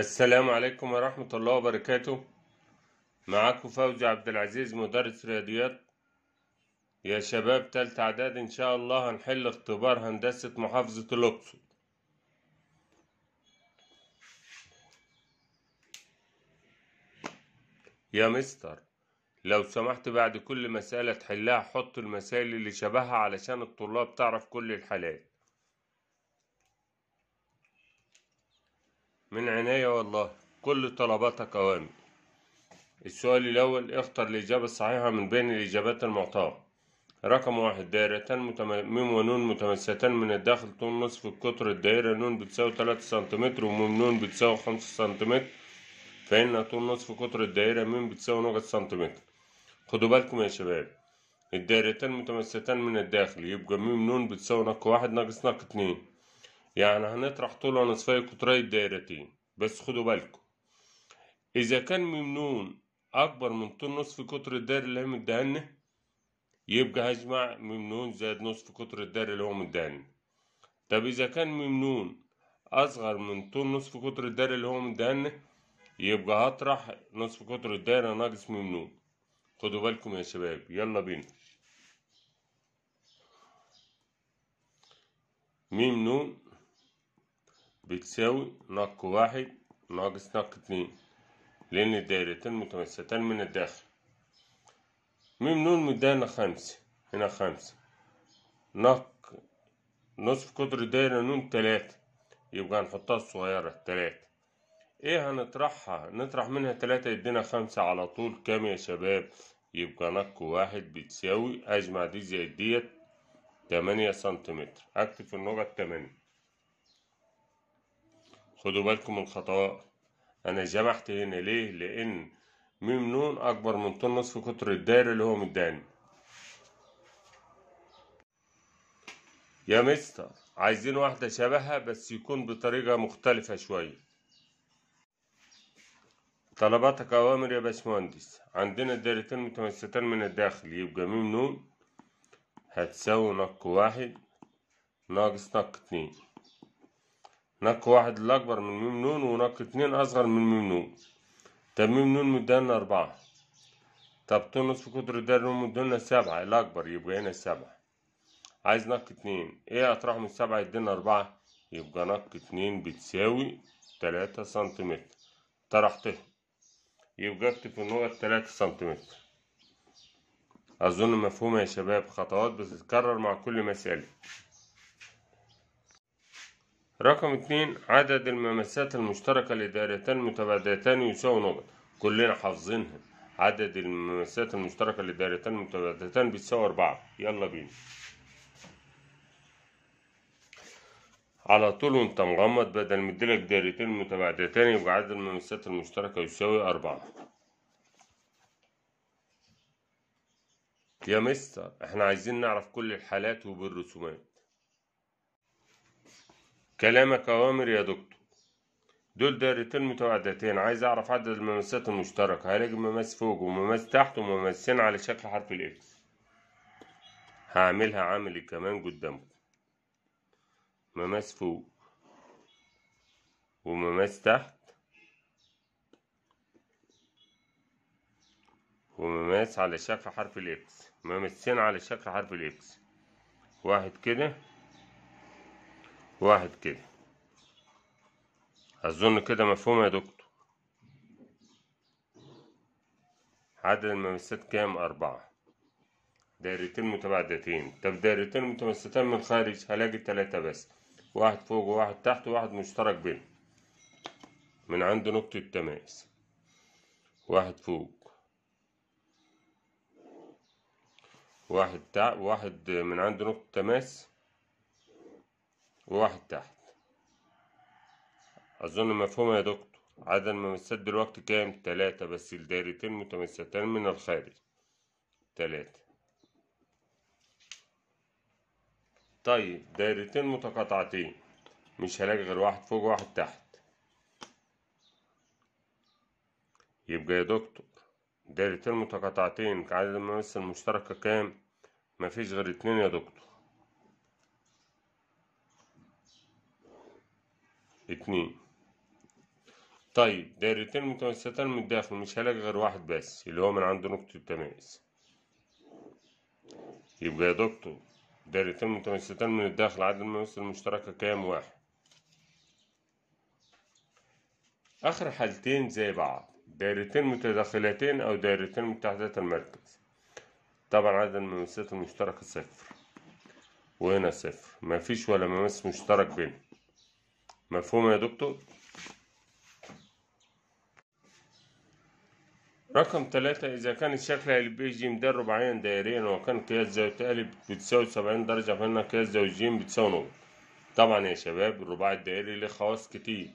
السلام عليكم ورحمة الله وبركاته معاكم فوزي عبد العزيز مدرس رياضيات يا شباب تالت اعداد ان شاء الله هنحل اختبار هندسة محافظة الاقصر يا مستر لو سمحت بعد كل مسألة تحلها حط المسائل اللي شبهها علشان الطلاب تعرف كل الحالات من عناية والله كل طلباتك أوامر السؤال الأول اختر الإجابة الصحيحة من بين الإجابات المعطاة رقم واحد دائرتان ميم ونون متماستان من الداخل طول نصف القطر الدائرة نون بتساوي تلاتة سنتيمتر وميم نون بتساوي خمسة سنتيمتر فإن طول نصف قطر الدائرة ميم بتساوي نقط سنتيمتر خدوا بالكم يا شباب الدائرتان متماستان من الداخل يبقى ميم نون بتساوي نق واحد ناقص نق اتنين يعني هنطرح طولها نصفية قطري الدايرتين بس خدوا بالكم إذا كان ممنون أكبر من طول نصف قطر الدايرة اللي هي مدهنة يبقى هجمع ممنون زائد نصف قطر الدايرة اللي هو مدهنة طب إذا كان ممنون أصغر من طول نصف قطر الدايرة اللي هو مدهنة يبقى هطرح نصف قطر الدايرة ناقص ممنون خدوا بالكم يا شباب يلا بينا ميم نون بتساوي ناق واحد ناقص ناق اتنين لأن الدايرتين متمثلتان من الداخل ميم نون مدانا خمسة هنا خمسة نق نصف قدر الدائرة نون تلاتة يبقى هنحطها الصغيرة تلاتة ايه هنطرحها نطرح منها تلاتة يدينا خمسة على طول كام يا شباب يبقى نق واحد بتساوي اجمع دي زائد ديت تمانية سنتيمتر اكتب في النقط تمانية خدوا بالكم من الخطأ أنا جمعت هنا ليه؟ لأن ميم نون أكبر من طول نصف قطر الدائرة اللي هو مداني يا مستر عايزين واحدة شبهها بس يكون بطريقة مختلفة شوية طلباتك أوامر يا باشمهندس عندنا دايرتين متمثلتين من الداخل يبقى ميم نون هتساوي نق واحد ناقص نق اتنين نق واحد الأكبر من ميم نون ونق اتنين أصغر من ميم نون طب ميم نون مدالنا أربعة طب تنص نصف قطر د نون مدالنا سبعة الأكبر يبقى هنا سبعة عايز نق اتنين ايه أطرحهم السبعة يدينا أربعة يبقى نق اتنين بتساوي تلاتة سنتيمتر طرحتها يبقى اكتب في النقط تلاتة سنتيمتر أظن مفهومة يا شباب خطوات بتتكرر مع كل مسألة رقم اتنين عدد الممسات المشتركة لدائرتين متباعدتين يساوي نقط كلنا حافظينها عدد الممسات المشتركة لدائرتين متباعدتين بتساوي أربعة يلا بينا على طول وانت مغمض بدل ما اديلك دايرتين متباعدتين يبقى عدد الممسات المشتركة يساوي أربعة يا مستر احنا عايزين نعرف كل الحالات وبالرسومات كلامك أوامر يا دكتور دول دايرتين متوعدتين عايز أعرف عدد الممسات المشتركة هلاقي مماس فوق ومماس تحت ومماسين على شكل حرف الإكس هعملها عامل كمان قدامكم مماس فوق ومماس تحت ومماس على شكل حرف الإكس ممسين على شكل حرف الإكس واحد كده واحد كده أظن كده مفهوم يا دكتور عدد الممسات كام أربعة دايرتين متباعدتين طب دايرتين متمستان من الخارج هلاقي تلاتة بس واحد فوق وواحد تحت وواحد مشترك بينهم من عند نقطة تماس واحد فوق واحد تع... واحد من عند نقطة تماس وواحد تحت أظن مفهوم يا دكتور عدد الممسات دلوقتي كام؟ تلاتة بس الدائرتين متمستان من الخارج تلاتة طيب دايرتين متقاطعتين مش هلاقي غير واحد فوق واحد تحت يبقى يا دكتور دايرتين متقاطعتين عدد المماس المشتركة كام؟ مفيش غير اتنين يا دكتور اتنين طيب دايرتين متوسطتان من الداخل مش هلاقي غير واحد بس اللي هو من عند نقطة التماس يبقى يا دكتور دايرتين متوسطتان من الداخل عدد النواقص المشتركة كام واحد آخر حالتين زي بعض دايرتين متداخلتين أو دايرتين متحدات المركز طبعا عدد المماسات المشتركة صفر وهنا صفر مفيش ولا مماس مشترك بينهم مفهوم يا دكتور رقم ثلاثة إذا كان الشكل البي جي مدرب عينا دائريا وكان قياس زاوية أ بتساوي سبعين درجة فإن قياس زاوية ج بتساوي نقطة طبعا يا شباب الرباعي الدائري له خواص كتير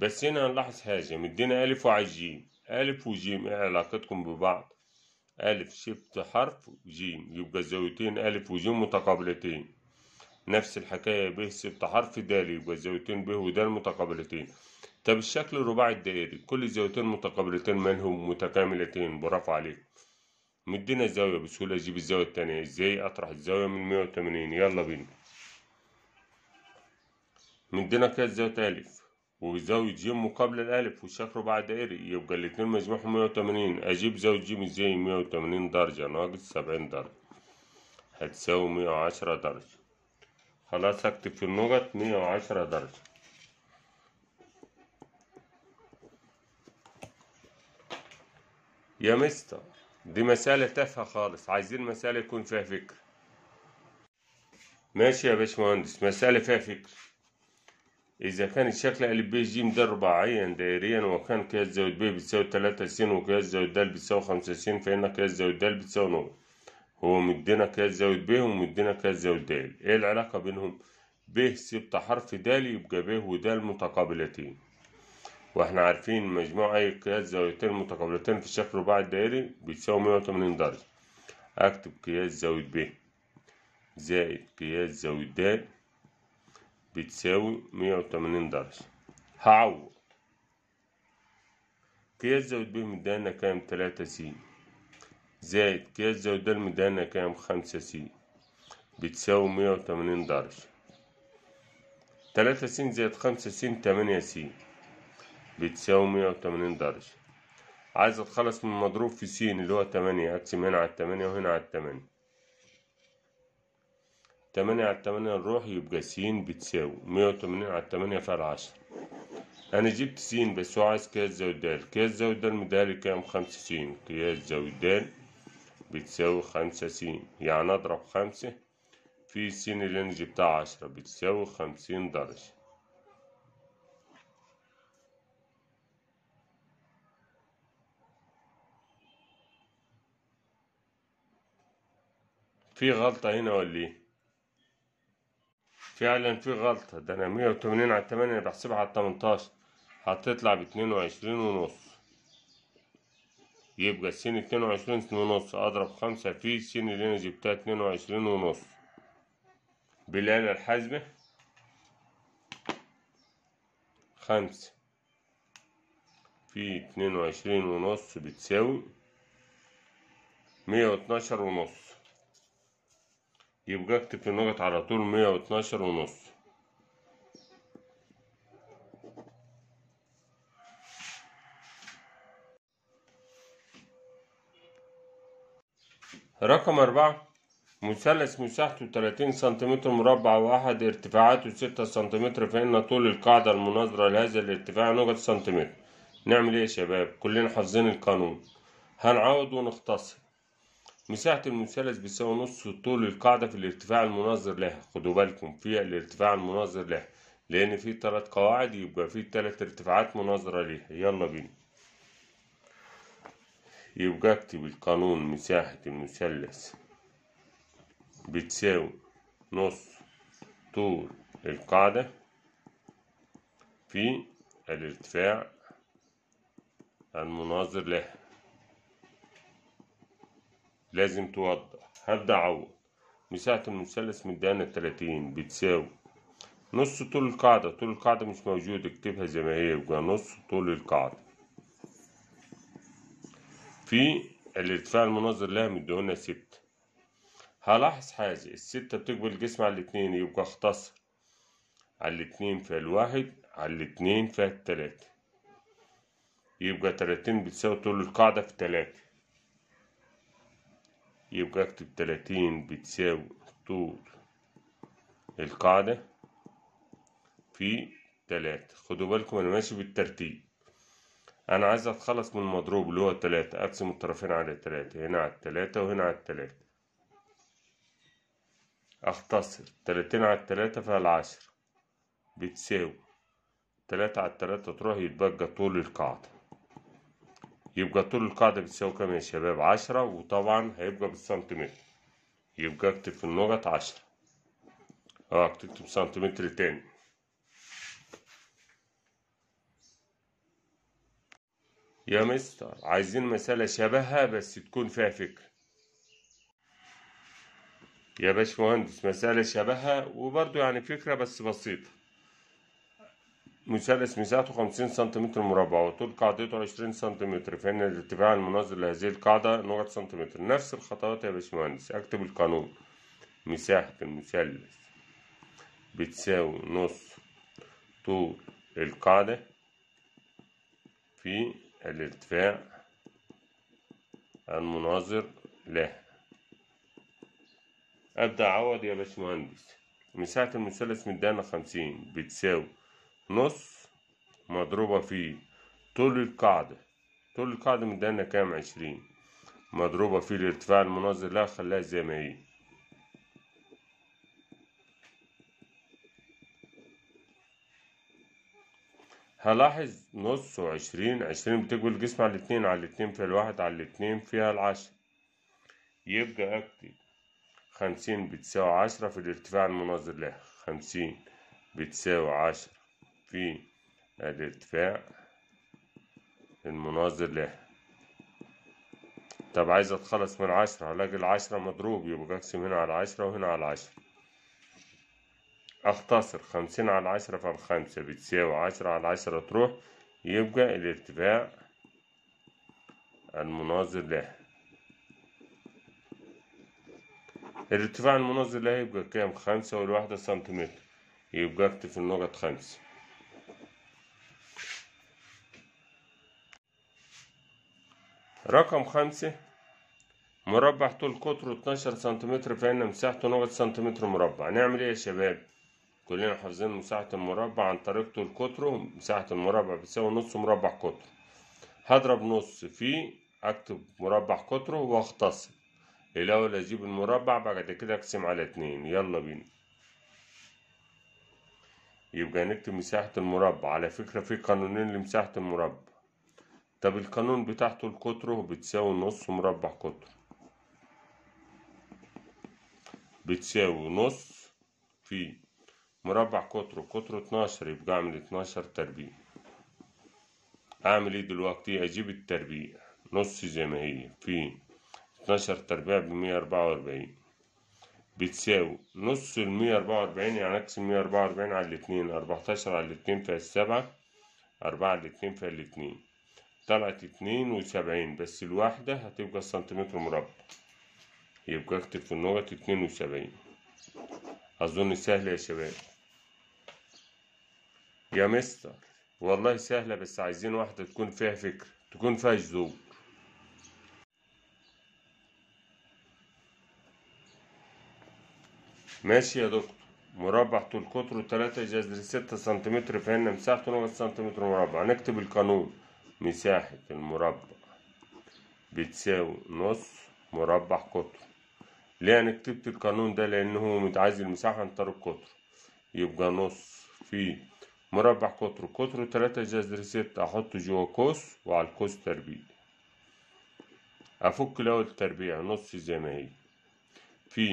بس هنا هنلاحظ حاجة مدينا ألف وعايز ج ألف وجيم إيه علاقتكم ببعض ألف شفت حرف جيم يبقى الزاويتين ألف وجيم متقابلتين نفس الحكاية ب سبت حرف د يبقى الزاويتين ب ود متقابلتين طب الشكل الرباعي الدائري ايه كل الزاويتين متقابلتين منهم متكاملتين برافو عليك مدينا الزاوية بسهولة اجيب الزاوية التانية ازاي اطرح الزاوية من مية وتمانين يلا بينا مدينا كده زاوية ألف وزاوية ج مقابلة الألف والشكل الرباعي الدائري ايه يبقى الاتنين مجموعهم مية وتمانين أجيب زاوية ج ازاي مية وتمانين درجة ناقص سبعين درجة هتساوي مية وعشرة درجة خلاص هكتب في النقط مية وعشرة درجة يا مستر دي مسألة تافهة خالص عايزين مسألة يكون فيها فكر ماشي يا باشمهندس مسألة فيها فكر إذا كان الشكل أ ب ج ده رباعيا دائريا وكان قياس زاوية ب بتساوي تلاتة س وقياس زاوية د بتساوي خمسة س فإن قياس زاوية د بتساوي نقطة هو مدينا كاس زاوية ب ومدينا كاس زاوية د ايه العلاقة بينهم ب سبت حرف د يبقى ب ود متقابلتين واحنا عارفين مجموع اي قياس زاويتين متقابلتين في الشكل الرباعي الدائري بتساوي 180 درجة اكتب قياس زاوية ب زائد قياس زاوية د بتساوي 180 درجة هعوض قياس زاوية ب مدانا كام تلاتة س زائد كاس زود الميدان كام خمسة س بتساوي مية وتمانين درجة تلاتة س زائد خمسة س تمانية س بتساوي مية وتمانين درجة عايز اتخلص من مضروب في س اللي هو تمانية اقسم هنا على التمانية وهنا على التمانية تمانية على التمانية نروح يبقى س بتساوي مية وتمانين على التمانية فعل عشرة انا جبت س بس هو عايز كياس زاوية د كياس زاوية د كام خمسة س كياس زاوية د بتساوي خمسة س يعني أضرب خمسة في س لينج بتاع عشرة بتساوي خمسين درجة في غلطة هنا ولا ايه؟ فعلا في غلطة ده أنا مية وتمانين على تمانية بحسبها على تمنتاشر هتطلع باتنين وعشرين ونص يبقى السين اتنين وعشرين ونص اضرب خمسة في السين اللي انا جبتها اتنين وعشرين ونص بالآلة الحاسبة خمسة في اتنين وعشرين ونص بتساوي مية واتناشر ونص يبقى اكتب في النقط على طول مية واتناشر ونص رقم أربعة مثلث مساحته 30 سنتيمتر مربع وأحد ارتفاعاته 6 سنتيمتر فإن طول القاعدة المناظرة لهذا الارتفاع نقط سنتيمتر نعمل إيه يا شباب كلنا حافظين القانون هنعوض ونختصر مساحة المثلث بتساوي نص طول القاعدة في الارتفاع المناظر لها خدوا بالكم في الارتفاع المناظر لها لأن في تلات قواعد يبقى في تلات ارتفاعات مناظرة ليها يلا بينا يبقى اكتب القانون مساحة المثلث بتساوي نص طول القاعدة في الارتفاع المناظر لها لازم توضح هبدأ عوض مساحة المثلث مدانا تلاتين بتساوي نص طول القاعدة طول القاعدة مش موجود اكتبها زي ما هي يبقى نص طول القاعدة في الارتفاع المناظر لها مديهولنا ستة هلاحظ حاجة الستة بتقبل الجسم على الاتنين يبقى اختصر على الاتنين الواحد على الاتنين التلاتة يبقى تلاتين بتساوي طول القاعدة في تلاتة يبقى اكتب تلاتين بتساوي طول القاعدة في تلاتة خدوا بالكم انا ماشي بالترتيب انا عايز اتخلص من المضروب اللي هو التلاتة اقسم الطرفين على التلاتة هنا على التلاتة وهنا على التلاتة اختصر تلاتين على التلاتة فيها العشر بتساوي تلاتة على التلاتة تروح يتبقى طول القاعدة يبقى طول القاعدة بتساوي كام يا شباب عشرة وطبعا هيبقى بالسنتيمتر يبقى اكتب في النقط عشرة اه تكتب سنتيمتر تاني يا مستر عايزين مسألة شبهها بس تكون فيها فكرة يا باشمهندس مسألة شبهها وبرضه يعني فكرة بس بسيطة مثلث مساحته خمسين سنتيمتر مربع وطول قاعدته عشرين سنتيمتر فإن الارتفاع المناظر لهذه القاعدة نقط سنتيمتر نفس الخطوات يا باشمهندس أكتب القانون مساحة المثلث بتساوي نص طول القاعدة في الارتفاع المناظر له أبدأ عوض يا باشمهندس مساحة المثلث مدانا خمسين بتساوي نص مضروبة في طول القاعدة طول القاعدة مدانا كام عشرين مضروبة في الارتفاع المناظر لها خلاها زي ما هي هلاحظ نص وعشرين عشرين بتقبل الجسم على الاتنين على الاتنين فيها الواحد على الاتنين فيها العشر يبقى أكتب خمسين بتساوي عشرة في الارتفاع المناظر لها خمسين بتساوي عشرة في الارتفاع المناظر لها طب عايز اتخلص من عشرة هلاقي العشرة مضروب يبقى اقسم هنا على عشرة وهنا على عشرة أختصر خمسين على عشرة في الخمسة بتساوي عشرة على عشرة تروح يبقى الارتفاع المناظر لها الارتفاع المناظر لها يبقى كام خمسة والواحدة سنتيمتر يبقى اكتب في النقط خمسة رقم خمسة مربع طول قطره 12 سنتيمتر فإن مساحته نقط سنتيمتر مربع نعمل ايه يا شباب كلنا حافظين مساحة المربع عن طريقته لقطره مساحة المربع بتساوي نص مربع قطره هضرب نص فيه اكتب مربع قطره واختصر الاول اجيب المربع بعد كده اقسم على اتنين يلا بينا يبقى نكتب مساحة المربع على فكرة في قانونين لمساحة المربع طب القانون بتاعته القطره بتساوي نص مربع قطره بتساوي نص في مربع قطره قطره 12 يبقى اعمل 12 تربيع اعمل ايه دلوقتي اجيب التربيع نص زي ما هي في 12 تربيع بمية أربعة وأربعين بتساوي نص المية أربعة وأربعين يعني اقسم 144 أربعة وأربعين على الاتنين أربعتاشر على الاتنين فيها 7 أربعة على الاتنين فيها الاتنين طلعت اتنين وسبعين بس الواحدة هتبقى سنتيمتر مربع يبقى اكتب في النقط اتنين وسبعين أظن سهلة يا شباب يا مستر والله سهلة بس عايزين واحدة تكون فيها فكر تكون فيها جذور ماشي يا دكتور مربع طول قطره تلاتة جذر ستة سنتيمتر فهنا مساحته نص سنتيمتر مربع نكتب القانون مساحة المربع بتساوي نص مربع قطر ليه انا كتبت القانون ده لانه متعايز المساحه عن طريق قطر يبقى نص في مربع قطر قطر تلاتة جذر ستة احطه جوا قوس وعلى القوس تربيع افك لو التربيع نص زي ما هي في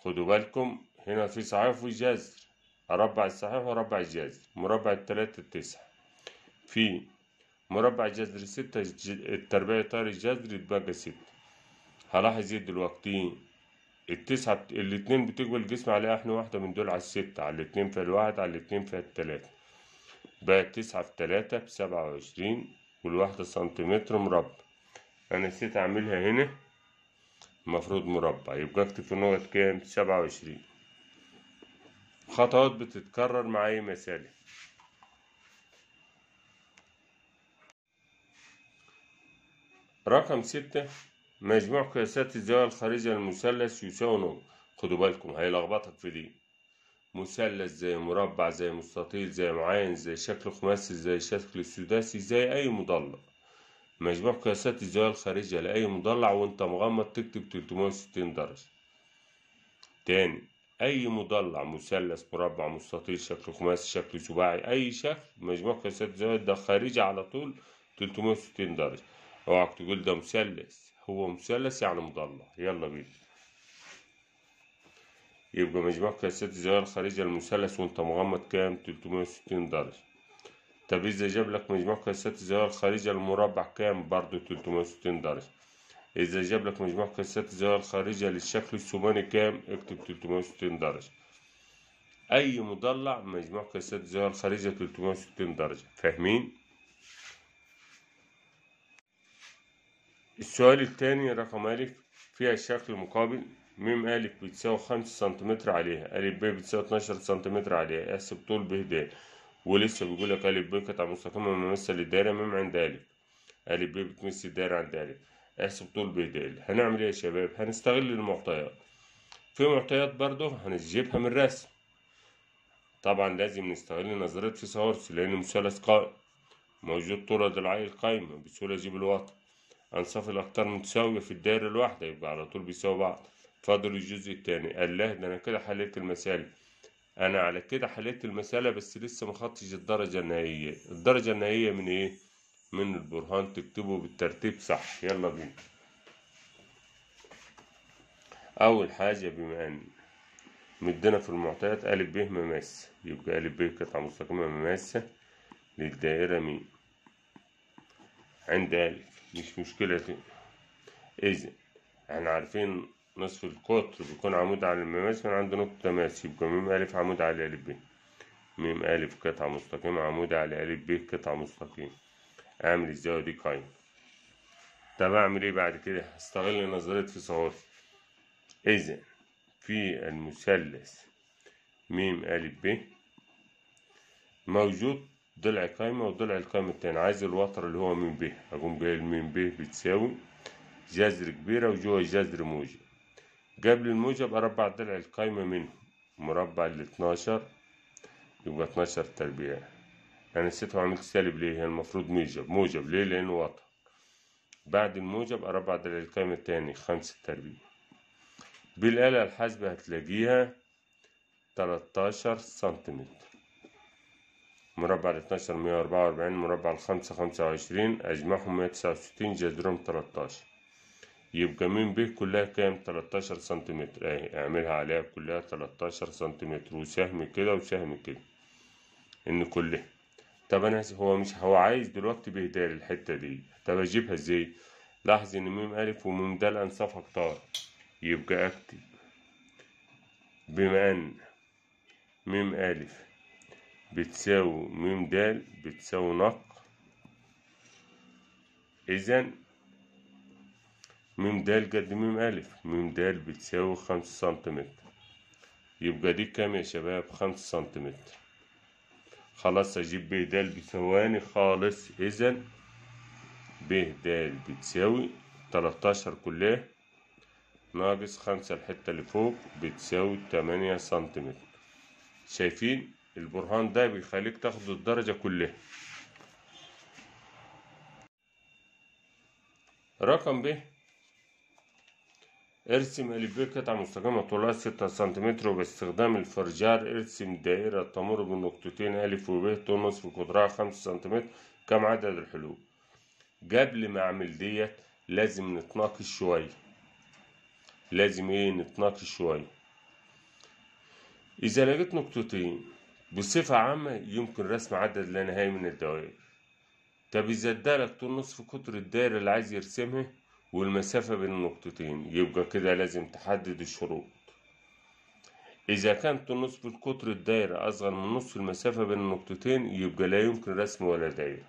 خدوا بالكم هنا في صحيح وفي جذر اربع الصحيح واربع الجذر مربع التلاتة تسعة في مربع جذر ستة التربيع طاري الجذر يتبقى ستة هلاحظ دلوقتي التسعة الاتنين بتقبل الجسم عليها احنا واحدة من دول على الستة على الاتنين في الواحد على الاتنين في التلاتة بقت تسعة في تلاتة بسبعة وعشرين والواحدة سنتيمتر مربع أنا نسيت أعملها هنا المفروض مربع يبقى أكتب في النقط كام سبعة وعشرين خطوات بتتكرر مع أي مسألة رقم ستة مجموع قياسات الزاوية الخارجية للمثلث يساوي نقطة خدوا بالكم هيلخبطك في دي مثلث زي مربع زي مستطيل زي معين زي شكل خماسي زي شكل سداسي زي أي مضلع مجموع قياسات الزاوية الخارجية لأي مضلع وأنت مغمض تكتب 360 درجة تاني أي مضلع مثلث مربع مستطيل شكل خماسي شكل سباعي أي شكل مجموع قياسات الزاوية ده خارجي على طول 360 درجة اوعك تقول ده مثلث هو مثلث يعني مضلع يلا بينا يبقى مجموع كاسات الزوايا الخارجية المثلث وانت مغمض كام تلتمية وستين درجة طب إذا جاب لك مجموع كاسات الزوايا الخارجية المربع كام برضو تلتمية وستين درجة إذا جاب لك مجموع كاسات الزوايا الخارجية للشكل الثماني كام اكتب تلتمية وستين درجة أي مضلع مجموع كاسات الزوايا الخارجية تلتمية وستين درجة فاهمين؟ السؤال الثاني رقم أ فيها الشكل المقابل م أ بتساوي خمسة سنتيمتر عليها أ ب بتساوي اتناشر سنتيمتر عليها احسب طول ب د ولسه بيقول لك أ ب قطعة مستقيمة ممثل الدائرة م عند أ أ ب بتمثل الدايرة عند أ احسب طول ب د هنعمل ايه يا شباب هنستغل المعطيات في معطيات برضه هنجيبها من الرسم طبعا لازم نستغل نظرية فيثاغورس لأن المثلث قائم موجود طولة ضلعي القايمة بسهولة أجيب الوطن أنصاف الأقطار متساوية في الدائرة الواحدة يبقى على طول بيساووا بعض فاضل الجزء التاني له ده أنا كده حليت المسألة أنا على كده حليت المسألة بس لسه ما خدتش الدرجة النهائية الدرجة النهائية من إيه؟ من البرهان تكتبه بالترتيب صح يلا بينا أول حاجة بما أن مدينا في المعطيات أ ب مماسة يبقى أ ب قطعة مستقيمة مماسة للدائرة م عند ألف مش مشكلة إذا احنا عارفين نصف القطر بيكون عمود على المماس من عند نقطة تماس يبقى ميم ألف عمود على ألف ب ميم ألف قطعة مستقيمة عمود على ألف ب قطعة مستقيمة أعمل الزاوية دي قايمة طب أعمل إيه بعد كده؟ هستغل نظرية فيثاغورس إذا في المثلث ميم ألف ب موجود ضلع قايمة وضلع القايمة التاني عايز الوتر اللي هو من ب أقوم جاي من ب بتساوي جذر كبيرة وجوه جذر موجب قبل الموجب الموجة ضلع القايمة منه مربع ال يبقى اتناشر تربيع أنا نسيت وعملت سالب ليه هي يعني المفروض موجب موجب ليه لأنه وتر بعد الموجب أربع ضلع القايمة التاني خمسة تربيع بالآلة الحاسبة هتلاقيها تلتاشر سنتيمتر مربع مية 12 144 مربع الخمسة 5 25 أجمعهم 169 جذرهم 13 يبقى مين ب كلها كام 13 سنتيمتر أهي اعملها عليها كلها 13 سنتيمتر وسهم كده وسهم كده إن كلها طب أنا هو مش هو عايز دلوقتي بهدال الحتة دي طب أجيبها إزاي لاحظ إن ميم ألف وميم دال أنصافها اكتر يبقى أكتب بما أن ميم ألف بتساوي م د بتساوي نق إذا م د قد م أ م د بتساوي خمسة سنتيمتر يبقى دي كام يا شباب خمسة سنتيمتر خلاص أجيب ب د بثواني خالص إذا ب د بتساوي تلاتاشر كلها ناقص خمسة الحتة اللي فوق بتساوي تمانية سنتيمتر شايفين البرهان ده بيخليك تاخد الدرجة كلها رقم ب ارسم ب قطعة مستقيمة طولها ستة سنتيمتر وباستخدام الفرجار ارسم دائرة تمر بالنقطتين ألف وب تنص في قطرها خمسة سنتيمتر كم عدد الحلول قبل ما أعمل ديت لازم نتناقش شوية لازم ايه نتناقش شوية إذا لقيت نقطتين بصفة عامة يمكن رسم عدد لا نهائي من الدوائر طب إذا ادالك طول نصف قطر الدايرة اللي عايز يرسمها والمسافة بين النقطتين يبقى كده لازم تحدد الشروط إذا كان طول نصف القطر الدايرة أصغر من نصف المسافة بين النقطتين يبقى لا يمكن رسم ولا دايرة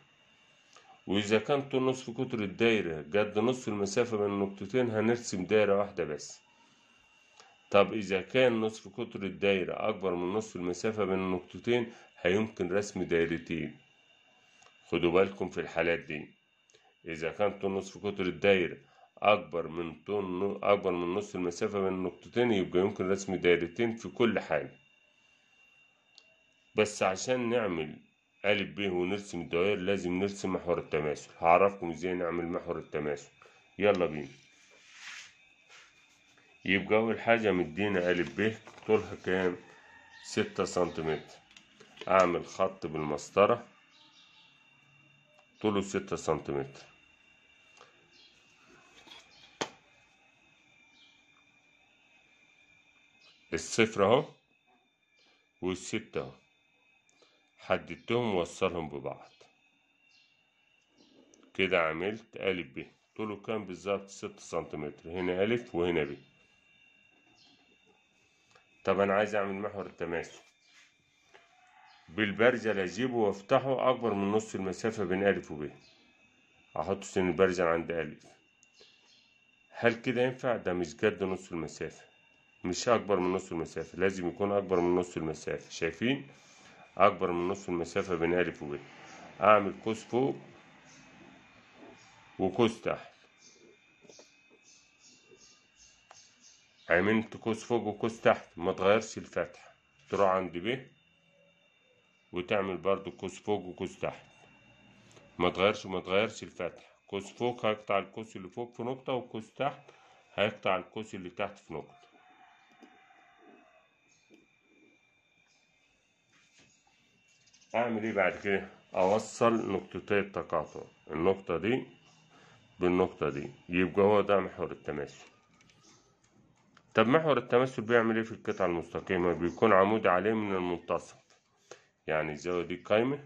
وإذا كان طول نصف قطر الدايرة قد نصف المسافة بين النقطتين هنرسم دايرة واحدة بس طب إذا كان نصف قطر الدايرة أكبر من نصف المسافة بين النقطتين هيمكن رسم دايرتين خدوا بالكم في الحالات دي إذا كان طول نصف قطر الدايرة أكبر من طول أكبر من نصف المسافة بين النقطتين يبقى يمكن رسم دايرتين في كل حاجة بس عشان نعمل أ ب ونرسم الدوائر لازم نرسم محور التماثل هعرفكم ازاي نعمل محور التماثل يلا بينا يبقى أول حاجة مدينا ألف ب طولها كام؟ ستة سنتيمتر أعمل خط بالمسطرة طوله ستة سنتيمتر الصفر أهو والستة أهو حددتهم ووصلهم ببعض كده عملت ألف ب طوله كام بالظبط ستة سنتيمتر هنا ألف وهنا ب طب انا عايز اعمل محور التماسك بالبرزل اجيبه وافتحه اكبر من نص المسافة بين الف وب احط سن البرزل عند الف هل كده ينفع ده مش جد نص المسافة مش اكبر من نص المسافة لازم يكون اكبر من نص المسافة شايفين اكبر من نص المسافة بين الف وب اعمل قوس فوق وقوس تحت عملت قوس فوق وقوس تحت ما تغيرش الفتحة تروح عند ب وتعمل برضو قوس فوق وقوس تحت ما تغيرش ما تغيرش الفتحة قوس فوق هيقطع القوس اللي فوق في نقطة وقوس تحت هيقطع القوس اللي تحت في نقطة اعمل ايه بعد كده اوصل نقطتي التقاطع النقطة دي بالنقطة دي يبقى هو ده محور التماثل طب محور التمثل بيعمل ايه في القطعة المستقيمة بيكون عمود عليه من المنتصف يعني الزاوية دي قايمة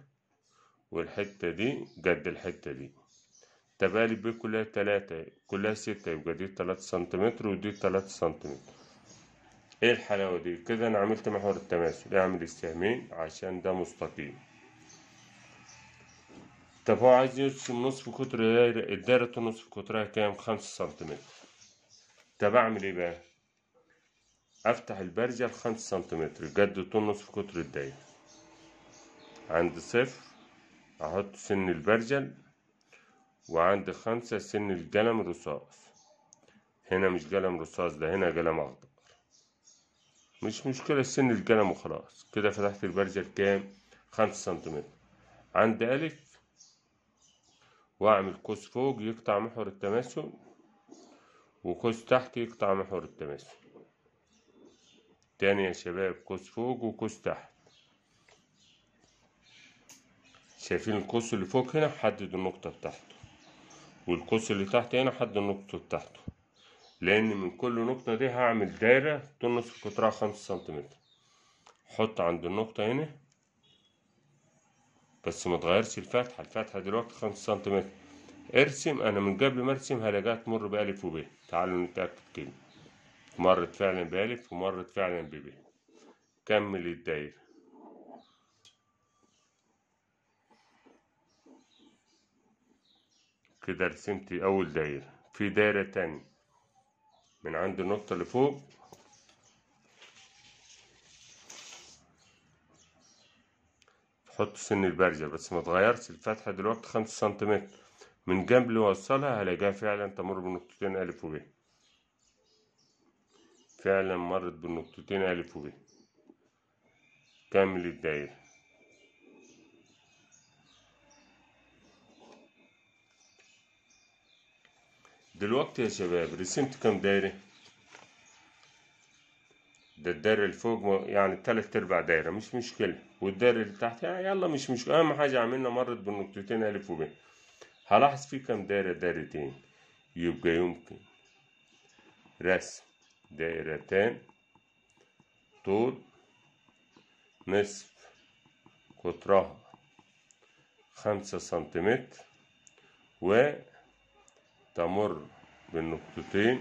والحتة دي جد الحتة دي تبقى بي كلها تلاتة كلها ستة يبقى دي تلاتة سنتيمتر ودي تلاتة سنتيمتر ايه الحلاوة دي كده انا عملت محور التماثل اعمل السهمين عشان ده مستقيم طب هو عايز يرسم نصف قطر الدايرة الدايرة نصف قطرها كام خمسة سنتيمتر طب اعمل ايه بقى أفتح البرجل خمسة سنتيمتر جد طول نصف قطر الدايرة عند صفر أحط سن البرجل وعند خمسة سن القلم الرصاص هنا مش قلم رصاص ده هنا قلم أخضر مش مشكلة سن القلم وخلاص كده فتحت البرجل كام خمسة سنتيمتر عند ألف وأعمل قوس فوق يقطع محور التماثل وقوس تحت يقطع محور التماثل تاني يا شباب قوس فوق وقوس تحت شايفين القوس اللي فوق هنا حدد النقطة بتاعته والقوس اللي تحت هنا حدد النقطة بتاعته لأن من كل نقطة دي هعمل دايرة تنصف قطرها خمسة سنتيمتر حط عند النقطة هنا بس ما تغيرش الفتحة الفتحة دلوقتي خمسة سنتيمتر ارسم أنا من قبل ما ارسم هلاقيها تمر بألف وب تعالوا نتأكد كده مرت فعلا بألف ومرت فعلا بب كمل الدايرة كده رسمت أول دايرة في دايرة تانية من عند النقطة اللي فوق حط سن البرجة بس ما تغيرش الفتحة دلوقتي خمسة سنتيمتر من جنب اللي وصلها هلاقيها فعلا تمر بنقطتين ألف وب فعلا مرت بالنقطتين ألف وب كمل الدايرة دلوقتي يا شباب رسمت كام دايرة ده الدايرة اللي فوق يعني تلات أرباع دايرة مش مشكلة والدايرة اللي تحت يعني يلا مش مشكلة أهم حاجة عملنا مرت بالنقطتين ألف وب هلاحظ في كام دايرة دايرتين يبقى يمكن رسم دائرتان طول نصف قطرها خمسة سنتيمتر وتمر بالنقطتين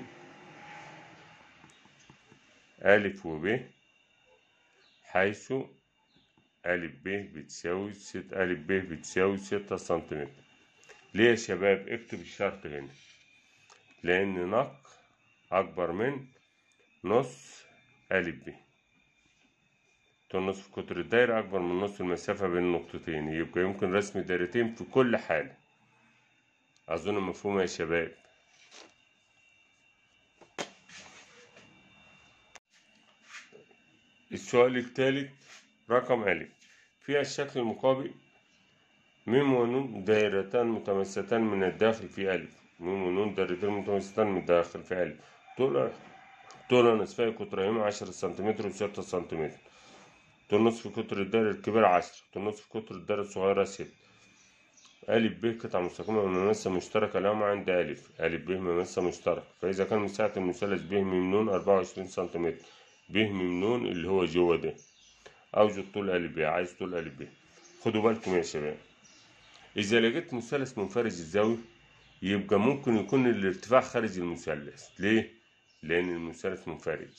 و وب حيث أ ب بتساوي ست أ ب بتساوي ستة سنتيمتر ليه يا شباب اكتب الشرط هنا لأن نق أكبر من نص ا ب النصف قطر الدايرة أكبر من نص المسافة بين النقطتين يبقى يمكن رسم دايرتين في كل حالة أظن مفهوم يا شباب السؤال الثالث رقم ا في الشكل المقابل ميم ونون دائرتان متماستان من الداخل في ألف ميم ونون دائرتان متماستان من الداخل في ألف طول طوله نصفي قطرين عشرة سنتيمتر وستة سنتيمتر طول نصف قطر الدايرة الكبير عشرة طول نصف قطر الدايرة الصغيرة ستة ألف ب قطعة مستقيمة من مشتركة مشتركة ما عند ألف ألف ب ممسة مشتركة فإذا كان مساحة المثلث ب م ن أربعة وعشرين سنتيمتر ب م ن اللي هو جوه ده أوجد طول ألف ب عايز طول ألف ب خدوا بالكم يا شباب إذا لقيت مثلث منفرج الزاوية يبقى ممكن يكون الارتفاع خارج المثلث ليه؟ لأن المثلث منفرد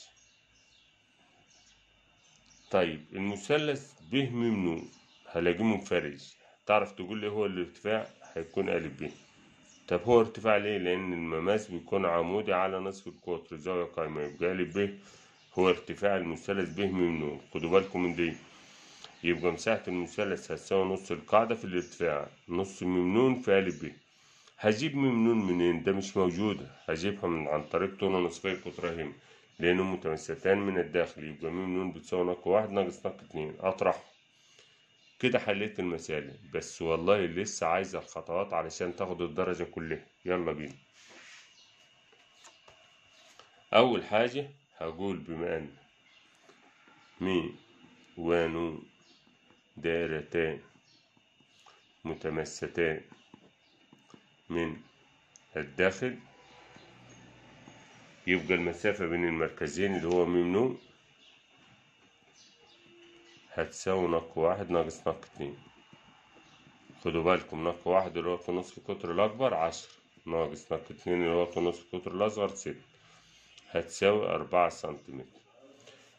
طيب المثلث ب م ن هلاقيه منفرد تعرف تقول لي هو الارتفاع هيكون ا ب طب هو ارتفاع ليه لأن المماس بيكون عمودي على نصف القطر زاوية قائمة يبقى ا ب هو ارتفاع المثلث ب م ن خدوا بالكم من دي يبقى مساحة المثلث هتساوي نص القاعدة في الارتفاع نص م ن في ا ب هجيب ممنون منين ده مش موجود هجيبها من عن طريق تونة نصفية قطرهم لأنهم متمستان من الداخل يبقى ممنون بتساوي نق واحد ناقص نق اتنين أطرحه كده حليت المسألة بس والله لسه عايزة الخطوات علشان تاخد الدرجة كلها يلا بينا أول حاجة هقول بما أن مي ونون دائرتان متمستان من الداخل يبقى المسافة بين المركزين اللي هو منه هتساوي ناقة واحد ناقص اتنين خدوا بالكم ناقة واحد اللي هو في نصف القطر الأكبر عشر ناقص ناقة اتنين اللي هو في نصف القطر الأصغر ست هتساوي أربعة سنتيمتر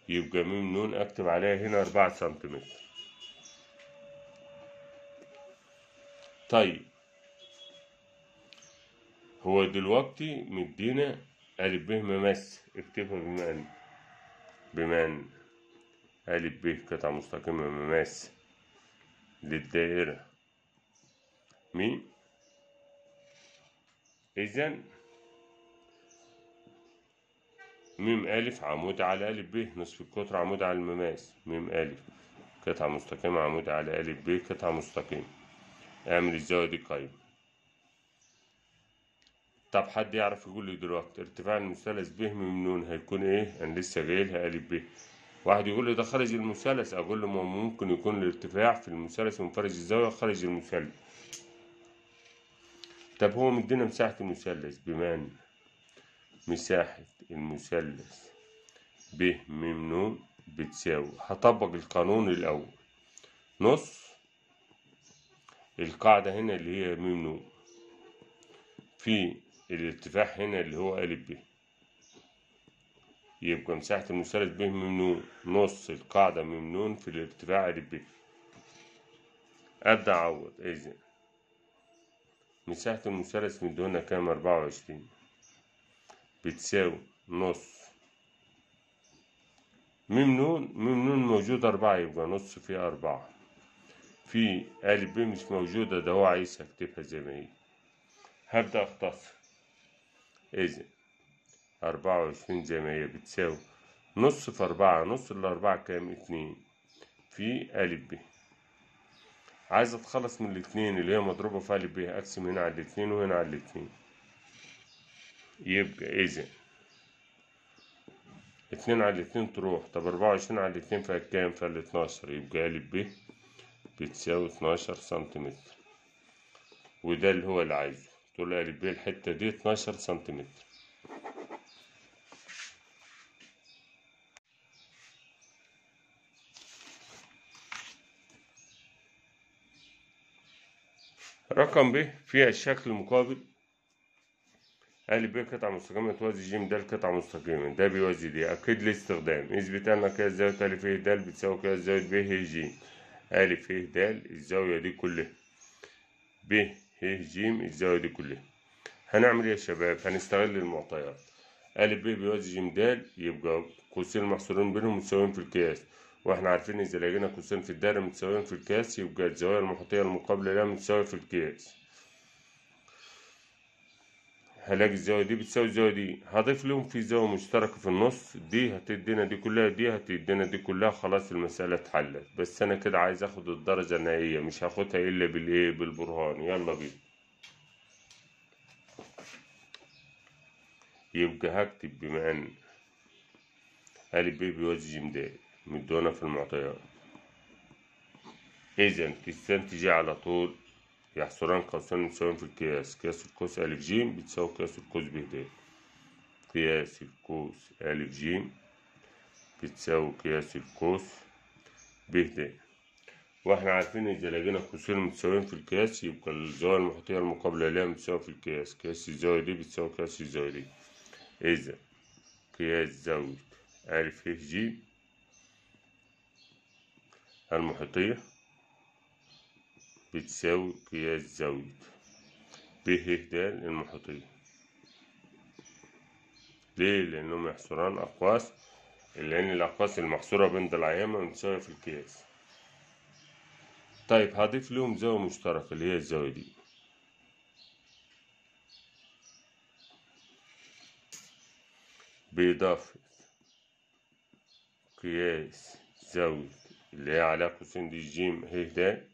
يبقى ميم نون أكتب عليها هنا أربعة سنتيمتر طيب هو دلوقتي مدينا ألف ب ممس اكتبها بمن بمن ألف ب قطعة مستقيمة مماس للدائرة م إذا م ألف عمود على ألف ب نصف القطر عمود على المماس م ألف قطعة مستقيمة عمود على ألف ب قطعة مستقيمة اعمل الزاوية دي قايمة طب حد يعرف يقول لي دلوقتي ارتفاع المثلث ب من ن هيكون ايه انا يعني لسه جايلها ا ب واحد يقول لي ده خارج المثلث اقول له ما ممكن يكون الارتفاع في المثلث منفرج الزاويه خارج المثلث طب هو مدينا مساحه المثلث بمعنى مساحه المثلث ب م ن بتساوي هطبق القانون الاول نص القاعده هنا اللي هي م ن في الارتفاع هنا اللي هو ا ب يبقى مساحة المثلث ب ممنون نص القاعدة ممنون في الارتفاع ا ب أبدأ أعوض إذن مساحة المثلث من هنا كام أربعة وعشرين بتساوي نص ميم نون ميم نون موجود أربعة يبقى نص في أربعة في ا ب مش موجودة ده هو عايز أكتبها زي ما هي هبدأ أختصر إذا أربعة وعشرين زي ما هي بتساوي نص في أربعة نص الأربعة كام اتنين في أ ب عايز أتخلص من الاتنين اللي هي مضروبة في أ ب أقسم هنا على الاتنين وهنا على الاتنين يبقى إذا اتنين على الاتنين تروح طب أربعة وعشرين على الاتنين فيها كام فيها اتناشر يبقى أ ب بتساوي اتناشر سنتيمتر وده اللي هو اللي عايزه طلع لي بيه الحتة دي 12 سنتيمتر رقم ب فيها الشكل المقابل قال ب قطعة مستقيمة توازي ج د قطعة مستقيمة ده بيوازي دي اكيد الاستخدام اثبت أن ك زاوية أ ه د بتساوي ك زاوية ب ج أ ه د الزاوية دي كلها ب ه ج الزاوية دي كلها هنعمل ايه يا شباب هنستغل المعطيات ا ب بيوازي ج د يبقى قوسين المحصورين بينهم متساويين في القياس واحنا عارفين اذا لقينا قوسين في الدايره متساويين في القياس يبقى الزوايا المحيطيه المقابله لها متساويه في القياس هلاقي الزاوية دي بتساوي الزاوية دي هضيف لهم في زاوية مشتركة في النص دي هتدينا دي كلها دي هتدينا دي كلها خلاص المسألة اتحلت بس أنا كده عايز اخد الدرجة النهائية مش هاخدها إلا بالإيه بالبرهان يلا بينا يبقى هكتب بما إن أ ب بيوازي ج د مدونا في المعطيات إذا تستنتجي على طول يحصران قوسين مساويين في القياس قياس القوس أ ج بتساوي قياس القوس ب د قياس القوس أ ج بتساوي قياس القوس ب د واحنا عارفين إذا لقينا قوسين متساويين في القياس يبقى الزاوية المحيطية المقابلة ليها متساوية في القياس قياس الزاوية دي بتساوي قياس الزاوية دي إذا قياس زاوية أ ف ج المحيطية بتساوي قياس زاوية ب ه د المحيطين ليه؟ لأنهم يحصران أقواس لأن الأقواس المحصورة بين ضلعيهما متساوية في القياس طيب هضيف لهم زاوية مشتركة اللي هي الزاوية دي بإضافة قياس زاوية اللي هي على قوسين دي جيم د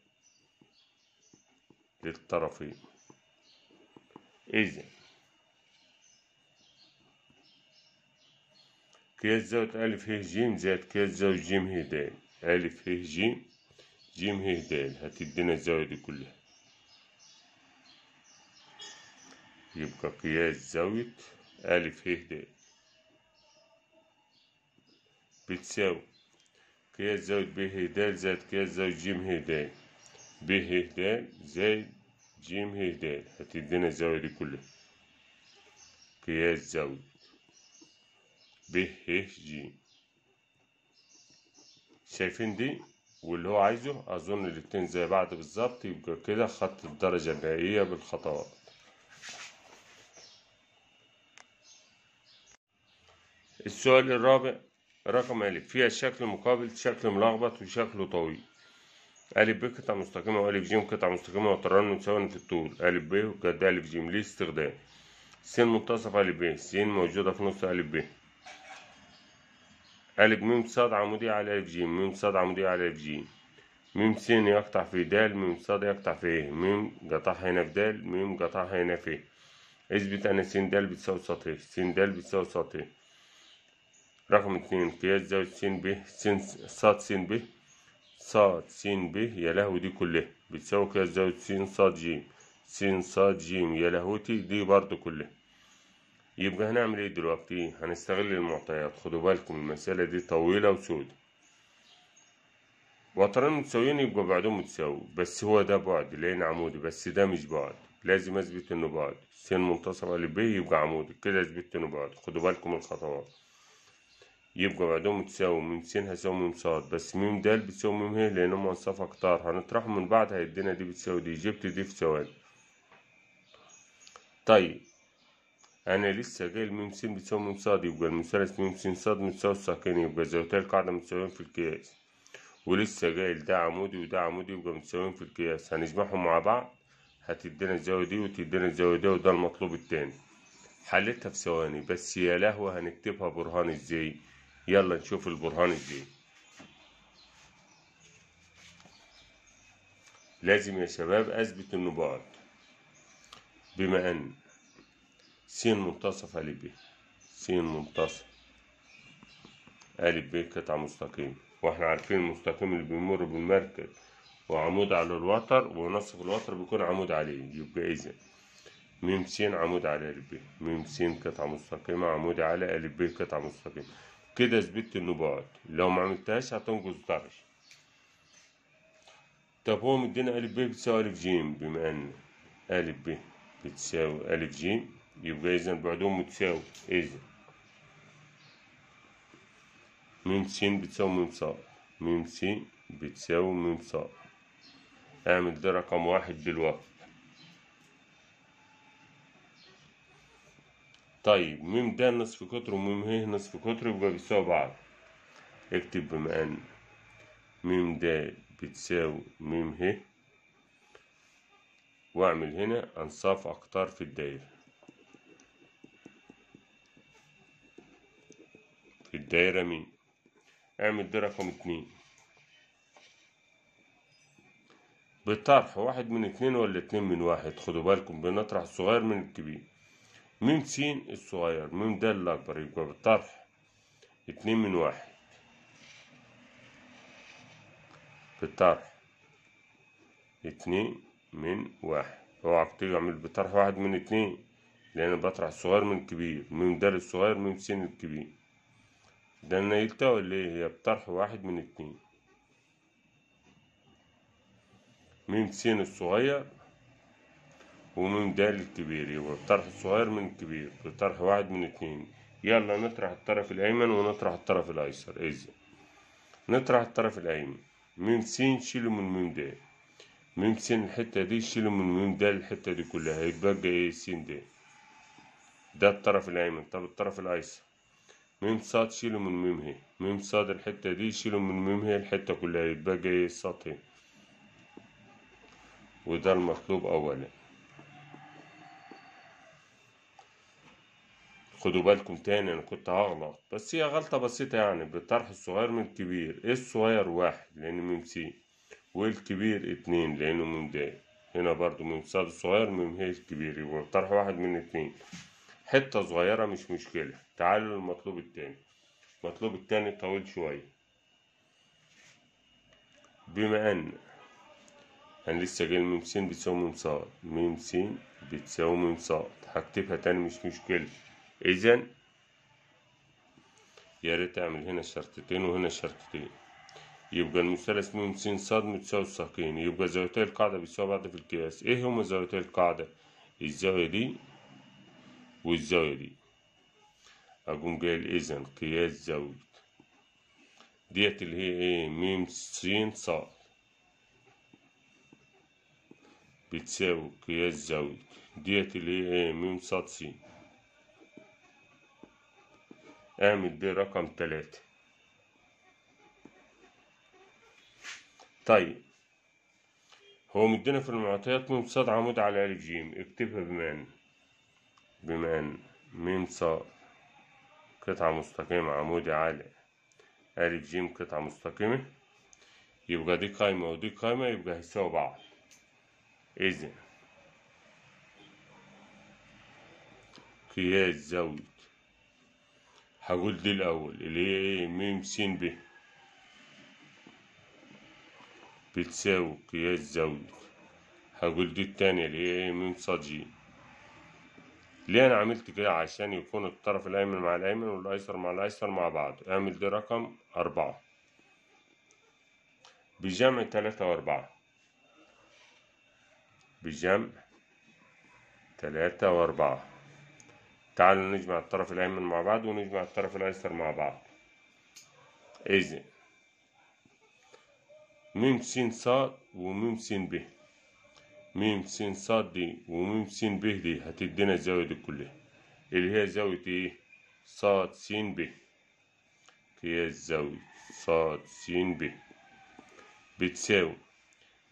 للطرفين إذا قياس زاوية ألف ه ج زائد قياس زاوية ج ه د ألف ه ج ج ه د هتدينا الزاوية دي كلها يبقى قياس زاوية أ ه د بتساوي قياس زاوية ب ه د زائد قياس زاوية ج ه د ب ه د زائد ج ه د هتدينا الزاوية دي كلها قياس زاوية ب ه ج شايفين دي واللي هو عايزه أظن الاتنين زي بعض بالظبط يبقى كده خط الدرجة النهائية بالخطوات السؤال الرابع رقم ألف فيها شكل مقابل شكل ملخبط وشكل طويل أ ب قطعة مستقيمة ا ج قطعة مستقيمة وترن متساوية في الطول أ ب وكد أ ج استخدام س منتصف أ ب س موجودة في نص أ ب أ م صاد عمودية على أ ج م صاد عمودية على أ ج م س يقطع في د م صاد يقطع في ا م قطع هنا في د م قطع هنا في اثبت أن س د بتساوي سطحين س د بتساوي سطحين رقم اتنين قياس زاوية س ب س صاد س ب ص س ب يا لهو دي كلها بتساوي كده زاوية س ص ج س ص ج يا لهوتي دي برضو كلها يبقى هنعمل ايه دلوقتي هنستغل المعطيات خدوا بالكم المسألة دي طويلة وسودة وترين متساويين يبقى بعدهم متساوي بس هو ده بعد لين عمودي بس ده مش بعد لازم اثبت انه بعد س منتصف على ب يبقى عمودي كده اثبت انه بعد خدوا بالكم الخطوات يبقى بعدهم تساوي س هيساوي ميم ص بس ميم د بتساوي ميم ه لأن هما انصاف أقطار هنطرحهم من بعض هيدينا دي بتساوي دي جبت دي في ثواني طيب أنا لسه جايل ميم س بتساوي ميم ص يبقى المثلث ميم س ص متساوي الساقين يبقى زاويتي القاعدة متساويين في القياس ولسه جايل ده عمودي وده عمودي يبقى متساويين في القياس هنجمعهم مع بعض هتدينا الزاوية دي وتدينا الزاوية دي وده المطلوب التاني حلتها في ثواني بس يا لهوي هنكتبها برهان ازاي يلا نشوف البرهان الجاي لازم يا شباب أثبت بعد بما أن س منتصف ا ب س منتصف ا ب قطع مستقيم واحنا عارفين المستقيم اللي بيمر بالمركز وعمود على الوتر ونصف الوتر بيكون عمود عليه يبقى إذا م س عمود على ا ب م س قطعة مستقيمة عمود على ا ب قطعة مستقيمة كده اثبتت انه بعد لو ما عملتهاش هتنقص طرش طب هو مدينا أ ب بتساوي أ ج بما ان أ ب بتساوي أ ج يبقى إذا بعدهم متساوي إذا ميم س بتساوي ميم ص ميم س بتساوي ميم ص أعمل ده رقم واحد دلوقتي طيب ميم ده نصف قطر وميم ه نصف قطر يبقى بيساوي بعض اكتب بما ان ميم د بتساوي ميم ه واعمل هنا انصاف اقطار في الدايره في الدايره مين اعمل ده رقم اتنين بطرح واحد من اتنين ولا اتنين من واحد خدوا بالكم بنطرح الصغير من الكبير ميم سين الصغير ميم د الأكبر يبقى بالطرح اتنين من واحد بالطرح اتنين من واحد اوعى كتير اعمل بالطرح واحد من اتنين لأن بطرح الصغير من الكبير ميم د الصغير ميم سين الكبير ده أنا قلتها ولا إيه هي بطرح واحد من اتنين ميم سين الصغير ومن ده للكبير يبقى الطرف الصغير من الكبير طرف واحد من اتنين يلا نطرح الطرف الأيمن ونطرح الطرف الأيسر إذا نطرح الطرف الأيمن من س شيلوا من من ده من س الحتة دي شيلوا من من ده الحتة دي كلها هيتبقى ايه س د ده الطرف الأيمن طب الطرف الأيسر من ص شيلوا من م ه من ص الحتة دي شيلوا من م ه الحتة كلها يتبقى ايه ص وده المطلوب أولا خدوا بالكم تاني انا كنت هغلط بس هي غلطة بسيطة يعني بالطرح الصغير من الكبير إيه الصغير واحد لانه ميم سي والكبير اتنين لانه ميم د هنا برضو ميم صاد الصغير ميم هي الكبير يبقى الطرح واحد من اتنين حتة صغيرة مش مشكلة تعالوا للمطلوب التاني المطلوب التاني طويل شوية بما ان انا لسه جاي ميم س بتساوي ميم صاد ميم س بتساوي ميم صاد هكتبها تاني مش مشكلة اذا يا ريت اعمل هنا شرطتين وهنا شرطتين يبقى المثلث م س ص متساوي الساقين يبقى زاويتي القاعدة بيساوي بعض في القياس ايه هما زاويتي القاعدة الزاوية دي والزاوية دي اقوم قايل اذا قياس زاوية ديت اللي هي ايه م س ص بتساوي قياس زاوية ديت اللي هي ايه م ص س اعمل دي رقم تلاتة طيب هو مدينا في المعطيات ميم صاد عمود على ألف جيم اكتبها بمان بمان ميم صاد قطعة مستقيمة عمودي على ألف جيم قطعة مستقيمة يبقى دي قايمة ودي قايمة يبقى هيساوي بعض إذا قياس زاوية هقول دي الأول اللي هي إيه م س ب بتساوي قياس زاوية هقول دي التانية اللي هي م ص ج ليه أنا عملت كده عشان يكون الطرف الأيمن مع الأيمن والأيسر مع الأيسر مع بعض أعمل دي رقم أربعة بجمع تلاتة وأربعة بجمع تلاتة وأربعة تعالوا نجمع الطرف الأيمن مع بعض ونجمع الطرف الأيسر مع بعض إذا ميم س ص وميم س ب ميم س ص دي وميم س ب دي هتدينا الزاوية دي كلها اللي هي زاوية إيه ص س ب هي الزاوية ص س ب بتساوي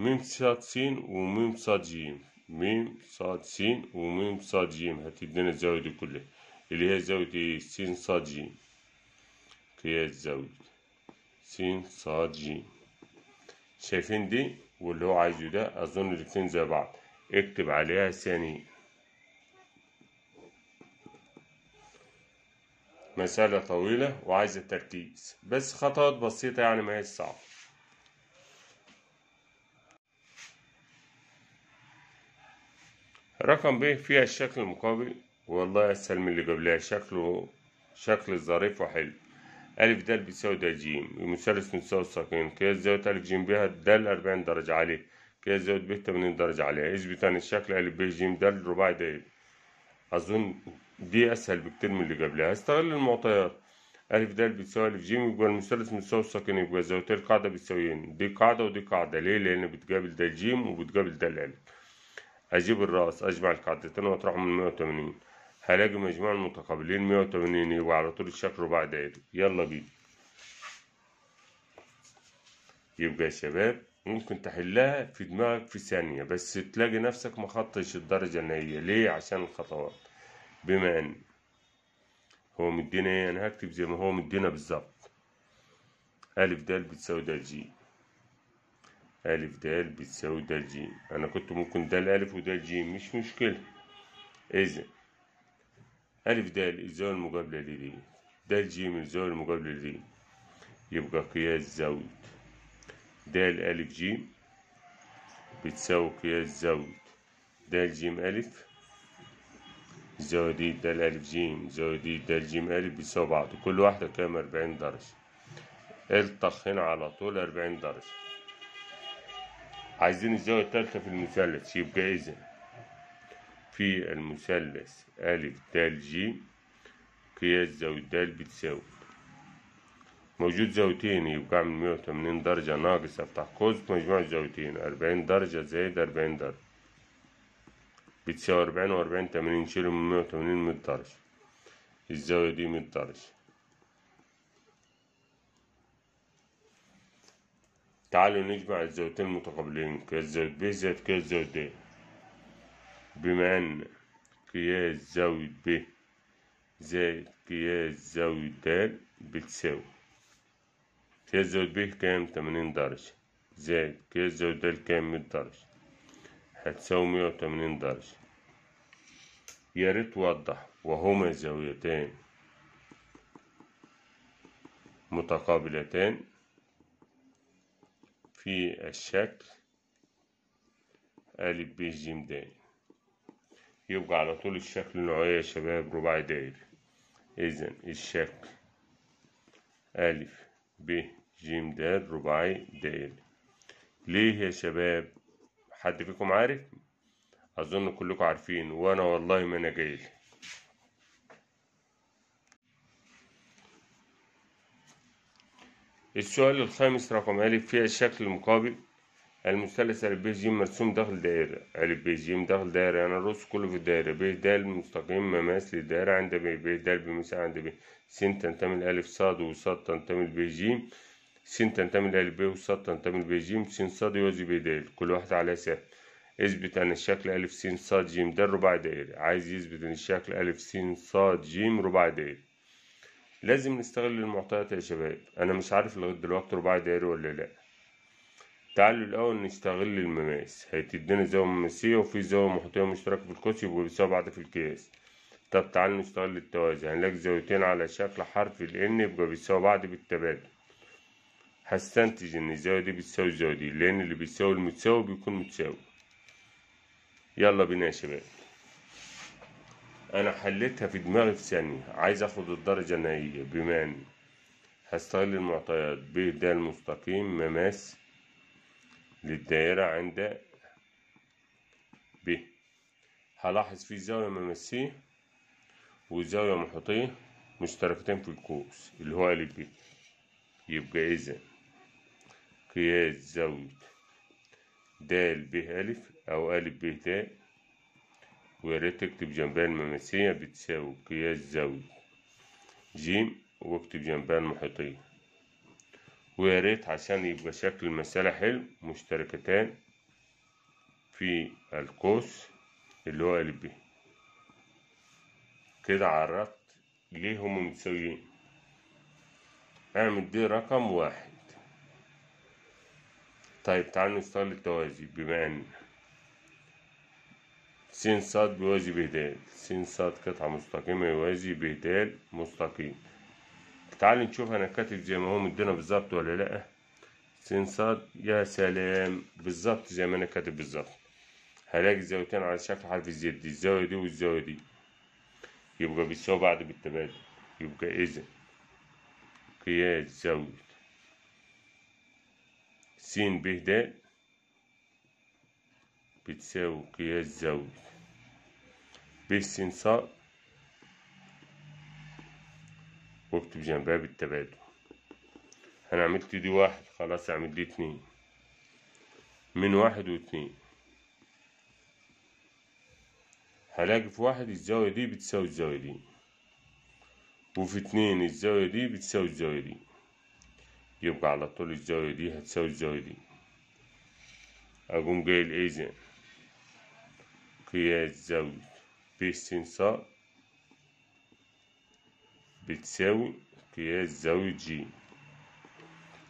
ميم ص س وميم ص جيم ميم صاد سين وميم صاد جيم هتدينا الزاوية دي كلها اللي هي زاوية سين صاد جيم هي الزاوية سين صاد جيم شايفين دي واللي هو عايزه ده أظن الاتنين زي بعض اكتب عليها ثانية مسألة طويلة وعايزة تركيز بس خطوات بسيطة يعني ما هي صعبة رقم ب فيها الشكل المقابل والله أسهل من اللي قبلها شكله شكل ظريف وحلو ألف د بيساوي د ج المثلث متساوي ساقين قياس زاوية ألف ج بها د أربعين درجة عليه قياس زاوية ب تمانين درجة عليه اثبت أن الشكل ألف ب ج د رباعي دايري أظن دي أسهل بكتير من اللي قبلها هستغل المعطيات ألف د بتساوي ألف ج يبقى المثلث متساوي ساقين يبقى زاوية القاعدة بتساويين دي قاعدة ودي قاعدة ليه؟ لأن بتقابل د ج وبتقابل د الألف هجيب الرأس أجمع القاعدتين وأطرحهم من 180 هلاقي مجموع المتقابلين 180 يبقى على طول الشكل رباع دائري يلا بينا يبقى يا شباب ممكن تحلها في دماغك في ثانية بس تلاقي نفسك ما خطش الدرجة النهائية ليه عشان الخطوات بما ان هو مدينا ايه انا هكتب زي ما هو مدينا بالظبط ا د بتساوي د جي ألف د بتساوي د ج أنا كنت ممكن د الألف وده ج مش مشكلة إذا ألف د الزاوية المقابلة لدي د من الزاوية المقابلة لدي يبقى قياس زاوية د ألف ج بتساوي قياس زاوية د ج ألف زاوية دي د أ ج زاوية دي د ج ألف بتساوي بعض كل واحدة كام أربعين درجة الطخ هنا على طول أربعين درجة عايزين الزاوية التالتة في المثلث يبقى إذا في المثلث أ د ج قياس زاوية د بتساوي موجود زاويتين يبقى عامل مية وتمانين درجة ناقص أفتح قوس مجموع الزاويتين أربعين درجة زائد أربعين درجة بتساوي أربعين وأربعين تمانين شيلهم من مية وتمانين مية درجة الزاوية دي مية درجة تعالوا نجمع الزوجتين المتقابلين زوج ب زائد قياس زوج د بما أن قياس زوج ب زائد قياس زوج د بتساوي قياس زوج ب كام تمانين درجة زائد قياس زوج د كام مية درجة هتساوي مية وتمانين درجة يا ريت توضح وهما زاويتان متقابلتان في الشكل ا ب ج د يبقى على طول الشكل نوعية يا شباب رباعي دائري إذا الشكل ا ب ج د رباعي دائري ليه يا شباب حد فيكم عارف أظن كلكم عارفين وأنا والله ما أنا جايلي السؤال الخامس رقم أ في الشكل المقابل المثلث ا ب ج مرسوم داخل دائرة ا ب ج داخل دائرة يعني الرؤوس كله في الدائرة ب د مستقيم مماس للدائرة عند ب ب د بمساحة عند ب س تنتمي لألف ص وص تنتمي لب ج س تنتمي لألف ب وص تنتمي لب ج س ص يوازي ب د كل واحدة على سهم اثبت أن الشكل أ س ص ج ده ربع دائرة عايز يثبت أن الشكل أ س ص ج ربع دائرة لازم نستغل المعطيات يا شباب انا مش عارف لغايه دلوقتي رباعي دايري ولا لا تعالوا الاول نستغل المماس هتدينا زاويه مماسيه وفي زاويه محيطيه مشتركه في القوس يبقوا بيساوي بعض في القياس طب تعالوا نستغل التوازي هنلاقي زاويتين على شكل حرف ال ان يبقى بيساوي بعض بالتبادل هستنتج ان الزاويه دي بتساوي الزاويه دي لان اللي بيساوي المتساوي بيكون متساوي يلا بينا يا شباب انا حليتها في دماغي في ثانية عايز اخد الدرجة بما بمان هستغل المعطيات ب د مستقيم مماس للدائرة عند ب هلاحظ في زاوية مماسيه وزاوية محيطيه مشتركتين في القوس اللي هو ال ب يبقى اذا قياس زاوية د ب ا أو ا ب د ويا ريت تكتب جنبها المماسية بتساوي قياس زاوية جيم واكتب جنبها المحيطية ويا ريت عشان يبقى شكل المسألة حلو مشتركتان في القوس اللي هو قلب ب كده عرفت ليه هما متساويين اعمل دي رقم واحد طيب تعالوا نستغل التوازي بما ان سين صاد به بدال سين صاد قطعة مستقيمة يوازي بدال مستقيم تعال نشوف أنا كاتب زي ما هو مدينا بالظبط ولا لأ سين صاد يا سلام بالظبط زي ما أنا كاتب بالظبط هلاقي زاويتين على شكل حرف الزد دي الزاوية دي والزاوية دي يبقى بيساوي بعض بالتبادل يبقى إذا قياس زاوية س ب د بتساوي قياس زاوية باستنساق واكتب جنبها بالتبادل انا عملت دي واحد خلاص اعمل دي اتنين من واحد واتنين هلاقي في واحد الزاوية دي بتساوي الزاوية دي وفي اتنين الزاوية دي بتساوي الزاوية دي يبقى على طول الزاوية دي هتساوي الزاوية دي أقوم جاي الإيزن قياس زاوية باستنساء بتساوي قياس زاوية جي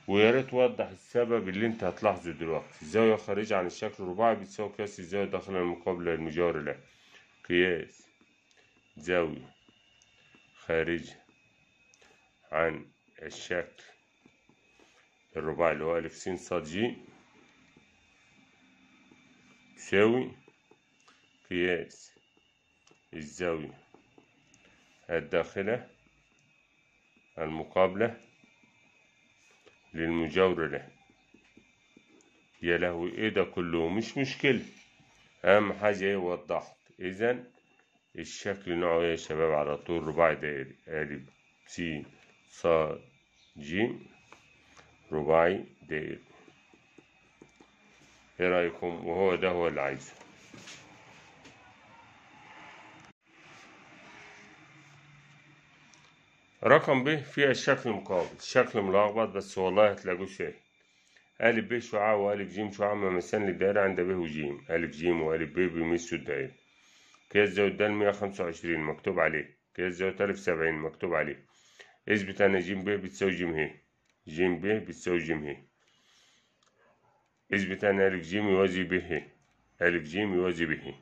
ويا ريت توضح السبب اللي انت هتلاحظه دلوقتي الزاوية الخارجية عن الشكل الرباعي بتساوي قياس الزاوية داخل المقابلة المجاورة له قياس زاوية خارجة عن الشكل الرباعي اللي هو ألف س ص ج تساوي قياس الزاوية الداخلة المقابلة للمجاورة له يا لهوي ايه ده كله مش مشكلة اهم حاجة ايه وضحت اذا الشكل نوعه إيه يا شباب على طول رباعي دائري قالب س ص ج رباعي دائري ايه رايكم وهو ده هو اللي عايزه رقم ب فيها الشكل مقابل شكل ملخبط بس والله هتلاقوه سهل ألف ب شعاع وألف جيم شعاع ممثلين للدائرة عند ب وجيم ألف جيم وألف ب بيمسوا الدائرة قياس زاوية د مية خمسة وعشرين مكتوب عليه قياس زاوية ألف سبعين مكتوب عليه اثبت أن جيم ب بتساوي جيم ه جيم ب بتساوي جيم ه اثبت أن ألف جيم يوازي ب ه ألف جيم يوازي ب ه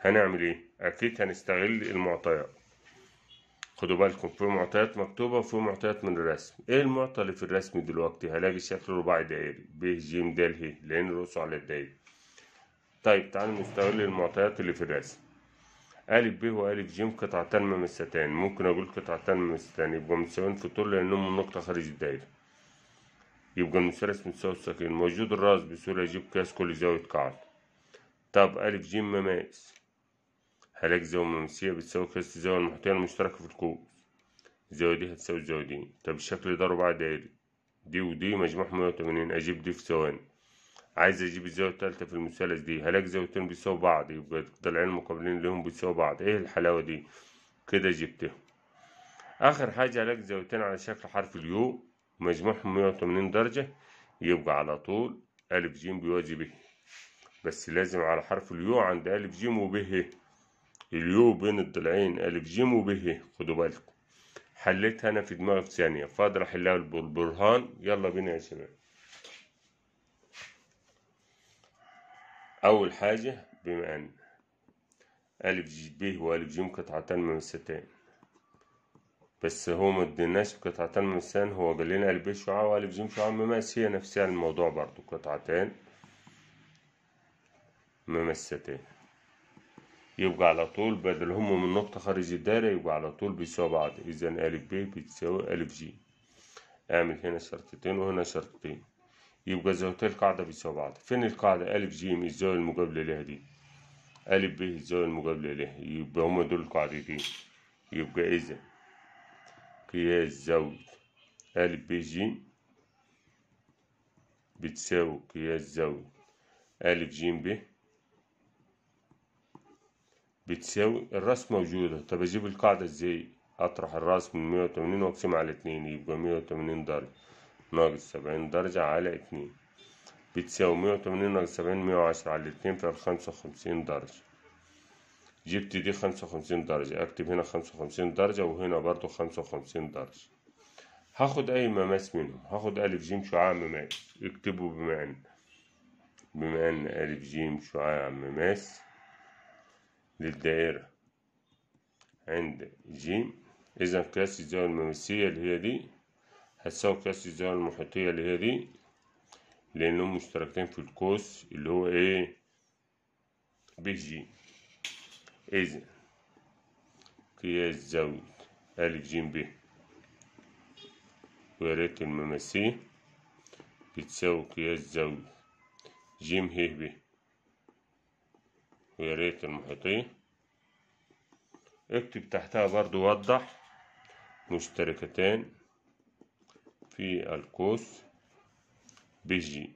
هنعمل إيه؟ أكيد هنستغل المعطيات خدوا بالكم في معطيات مكتوبة وفي معطيات من الرسم ايه المعطى اللي في الرسم دلوقتي هلاقي شكل رباعي دائري ب ج د ه لان رؤوسه على الدائري طيب تعالوا نستغل المعطيات اللي في الرسم ا ب ا ج قطعتان ممستان ممكن أقول قطعتان ممستان يبقوا متساويين في الطول لأنهم من نقطة خارج الدائرة يبقى المثلث متساوي الساقين موجود الراس بسهولة يجيب قياس كل زاوية قاعدة طب ا ج مماس هلاجزة وممسية بتساوي قياس الزاوية المحيطية المشتركة في الكوب الزاوية دي هتساوي الزاوية دي طب الشكل ده ربع دايري دي ودي مجموعهم مية وتمانين أجيب دي في ثواني عايز أجيب الزاوية التالتة في المثلث دي هلاجزة زاويتين بيساووا بعض يبقى الضلعين المقابلين ليهم بيساووا بعض إيه الحلاوة دي كده جبتها آخر حاجة هلاقي زاويتين على شكل حرف اليو مجموعهم مية وتمانين درجة يبقى على طول أ ج بيوازي ب بس لازم على حرف اليو عند أ ج وبه اليو بين الضلعين ألف جيم وبه خدوا بالكم حليتها أنا في دماغي في ثانية فاضل أحلها بالبرهان يلا بينا يا شباب أول حاجة بما أن ألف ج ب وألف ج قطعتان مماستان بس هو ما اديناش قطعتان مماستان هو قال لنا ألف ب شعاع وألف جيم شعاع مماس هي نفسها الموضوع برضو قطعتان ممستين يبقى على طول بدل هم من نقطة خارج الدايرة يبقى على طول بيساوي بعض إذا أ ب بتساوي أ ج أعمل هنا شرطتين وهنا شرطتين يبقى زاوية القاعدة بتساوي بعض فين القاعدة ألف جي الزاوية المقابلة لها دي أ ب الزاوية المقابلة لها يبقى هما دول القاعدتين يبقى إذا قياس زاوية أ ب ج بتساوي قياس زاوية أ ج ب بتساوي الراس موجودة طب اجيب القاعدة ازاي اطرح الراس من مية وتمانين واقسم على اتنين يبقى مية وتمانين درجة ناقص سبعين درجة على اتنين بتساوي مية وتمانين ناقص سبعين مية وعشرة على اتنين في خمسة وخمسين درجة جبت دي خمسة وخمسين درجة اكتب هنا خمسة وخمسين درجة وهنا برضو خمسة وخمسين درجة هاخد اي مماس منهم هاخد الف جيم شعاع مماس اكتبه بما ان بما ان الف جيم شعاع مماس للدائرة عند ج إذا قياس الزاوية المماسية اللي هي دي هتساوي قياس الزاوية المحيطية اللي هي دي لأنهم مشتركين في القوس اللي هو إيه بي جي إذا قياس زاوية أ ج ب وياريت المماسية بتساوي قياس زاوية ج ه ب ويا ريت المحيطين اكتب تحتها برضو وضح مشتركتين في القوس بي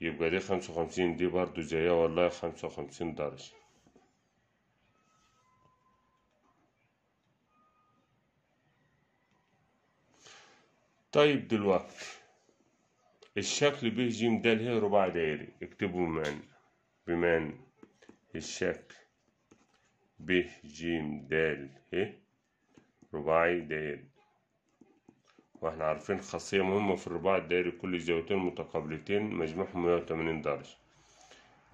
يبقى دي خمسة وخمسين دي برضو زيها والله خمسة وخمسين درجة طيب دلوقتي الشكل بيجي مدال ده اللي هي رباع دايري اكتبوه معانا بمن الشكل ب ج د ه رباعي دائري واحنا عارفين خاصية مهمة في الرباع الدائري كل زاويتين متقابلتين مجموعهم 180 درجة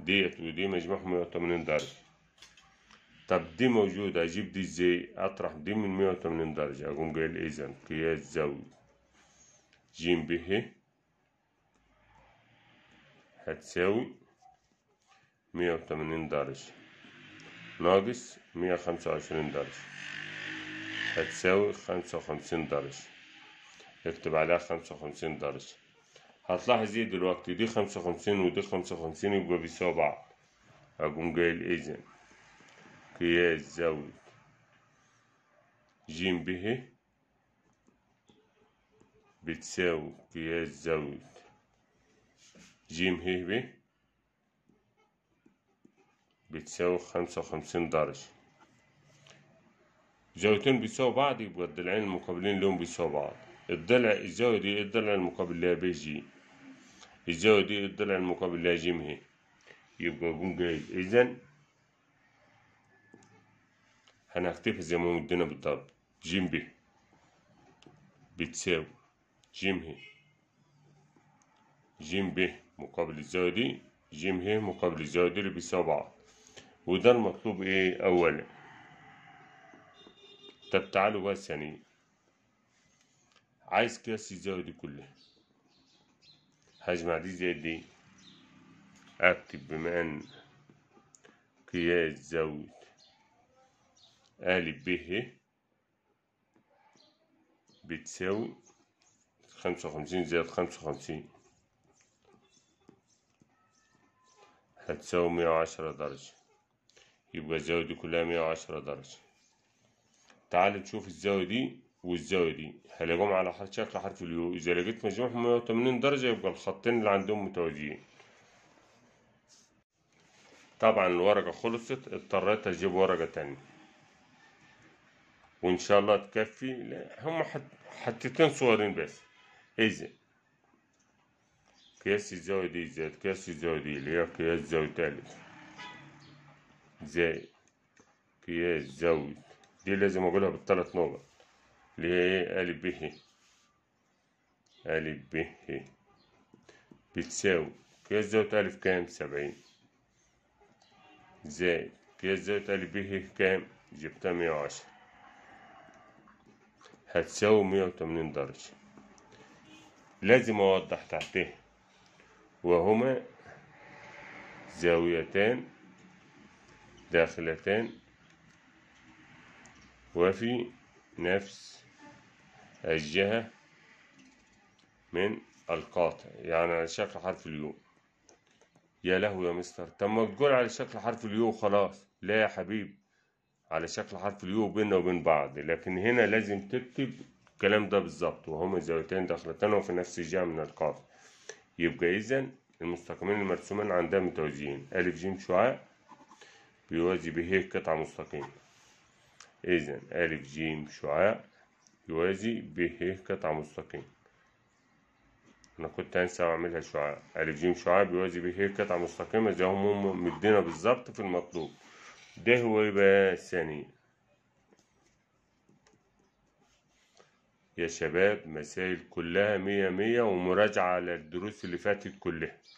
ديت ودي مجموعهم 180 درجة طب دي موجودة أجيب دي إزاي أطرح دي من 180 درجة أقوم قايل إذا قياس زاوية ج ب ه هتساوي مية وثمانين درجة ناقص مية خمسة وعشرين درجة هتساوي خمسة وخمسين درجة اكتب عليها خمسة وخمسين درجة هتلاحظ ايه دلوقتي دي خمسة وخمسين ودي خمسة وخمسين يبقى بيساوي بعض أقوم قايل إذن قياس زاوية ج به بتساوي قياس زاوية ج ه به بتساوي خمسة وخمسين درجة زاويتين بيساوي بعض يبقى الضلعين المقابلين لهم بيساوي بعض الضلع الزاوية دي الضلع المقابل لها بي جي الزاوية دي الضلع المقابل لها جيم هي يبقى يكون جاي إذا هنختفي زي ما مدينا بالضبط جيم بي بتساوي جيم هي جيم بي مقابل الزاوية دي جيم هي مقابل الزاوية دي اللي بيساوي بعض وده المطلوب ايه اولا طب تعالوا بس يعني عايز قياس الزاوية دي كلها هجمع دي زائد دي اكتب بما ان قياس زاوية ب ه بتساوي خمسة وخمسين زائد خمسة وخمسين هتساوي مية وعشرة درجة يبقى الزاوية دي كلها مية وعشرة درجة تعال تشوف الزاوية دي والزاوية دي هلاقيهم على شكل حرف اليو إذا لقيت مجموعهم مية وتمانين درجة يبقى الخطين اللي عندهم متوازيين طبعا الورقة خلصت اضطريت أجيب ورقة تانية وإن شاء الله تكفي هما هم حتتين صورين بس إذا قياس الزاوية دي زائد قياس الزاوية دي اللي هي قياس زاوية تالت زائد قياس زاوية دي لازم اقولها بالثلاث نقط اللي هي ايه ا ب ه ا ب ه بتساوي قياس زاوية ا كام؟ سبعين زائد قياس زاوية ا ب ه كام؟ جبتها مية وعشرة هتساوي مية وتمانين درجة لازم أوضح تحتها وهما زاويتان داخلتان وفي نفس الجهة من القاطع يعني على شكل حرف اليو يا له يا مستر طب ما تقول على شكل حرف اليو خلاص لا يا حبيبي على شكل حرف اليو بيننا وبين بعض لكن هنا لازم تكتب الكلام ده بالظبط وهما زاويتين داخلتان وفي نفس الجهة من القاطع يبقى إذا المستقيمين المرسومين عندها متوازيين أ ج شعاع بيوازي به قطعة مستقيمة إذا أ ج شعاع يوازي به قطعة مستقيمة أنا كنت هنسى وأعملها شعاع أ ج شعاع بيوازي به قطعة مستقيمة زي هم مدينا بالظبط في المطلوب ده هو يبقى ثانية يا شباب مسائل كلها مية مية ومراجعة على الدروس اللي فاتت كلها